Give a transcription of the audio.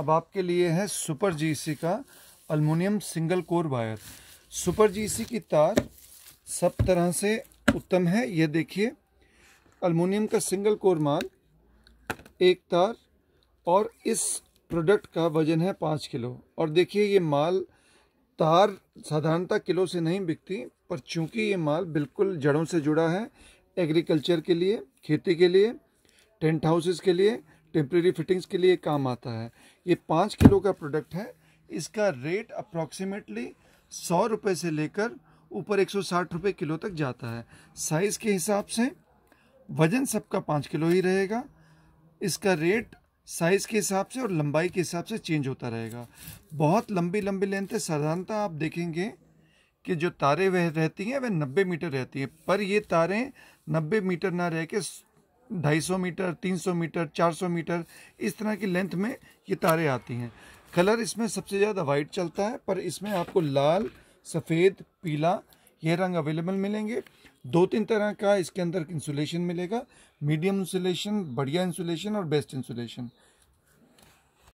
अब आपके लिए है सुपर जीसी का aluminium single core wire super GC की तार सब तरह से उत्तम है यह देखिए अलमोनियम का सिंगल कोर माल एक तार और इस प्रोडक्ट का वजन है पाँच किलो और देखिए ये माल तार साधारणतः किलो से नहीं बिकती पर चूंकि ये माल बिल्कुल जड़ों से जुड़ा है एग्रीकल्चर के लिए खेती के लिए टेंट हाउसेस के लिए टेम्प्रेरी फिटिंग्स के लिए काम आता है ये पाँच किलो का प्रोडक्ट है इसका रेट अप्रॉक्सीमेटली सौ रुपये से लेकर ऊपर एक सौ साठ रुपये किलो तक जाता है साइज़ के हिसाब से वज़न सबका पाँच किलो ही रहेगा इसका रेट साइज़ के हिसाब से और लंबाई के हिसाब से चेंज होता रहेगा बहुत लंबी लंबी लेंथ साधारणतः आप देखेंगे कि जो तारे वह रहती हैं वह 90 मीटर रहती हैं पर ये तारें 90 मीटर ना रह के 250 मीटर 300 मीटर 400 मीटर इस तरह की लेंथ में ये तारे आती हैं कलर इसमें सबसे ज़्यादा वाइट चलता है पर इसमें आपको लाल सफ़ेद पीला ये रंग अवेलेबल मिलेंगे दो तीन तरह का इसके अंदर इंसुलेशन मिलेगा मीडियम इंसुलेशन बढ़िया इंसुलेशन और बेस्ट इंसुलेशन